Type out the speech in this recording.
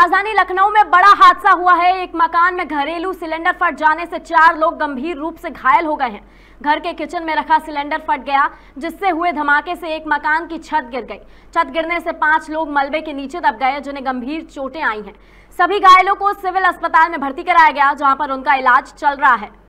राजधानी लखनऊ में बड़ा हादसा हुआ है एक मकान में घरेलू सिलेंडर फट जाने से चार लोग गंभीर रूप से घायल हो गए हैं घर के किचन में रखा सिलेंडर फट गया जिससे हुए धमाके से एक मकान की छत गिर गई छत गिरने से पांच लोग मलबे के नीचे दब गए जिन्हें गंभीर चोटें आई हैं सभी घायलों को सिविल अस्पताल में भर्ती कराया गया जहां पर उनका इलाज चल रहा है